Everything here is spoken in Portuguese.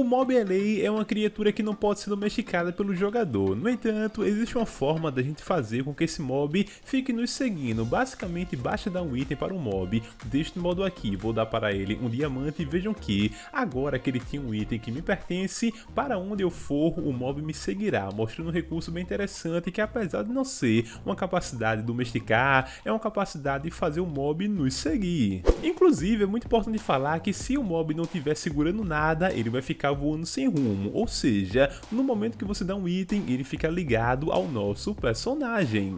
O Mobelei é uma criatura que não pode ser domesticada pelo jogador, no entanto, existe uma forma da gente fazer com que esse mob fique nos seguindo, basicamente basta dar um item para o um mob, deste modo aqui, vou dar para ele um diamante e vejam que, agora que ele tinha um item que me pertence, para onde eu for o mob me seguirá, mostrando um recurso bem interessante que apesar de não ser uma capacidade de domesticar, é uma capacidade de fazer o mob nos seguir. Inclusive, é muito importante falar que se o mob não estiver segurando nada, ele vai ficar ficar voando sem rumo, ou seja, no momento que você dá um item, ele fica ligado ao nosso personagem.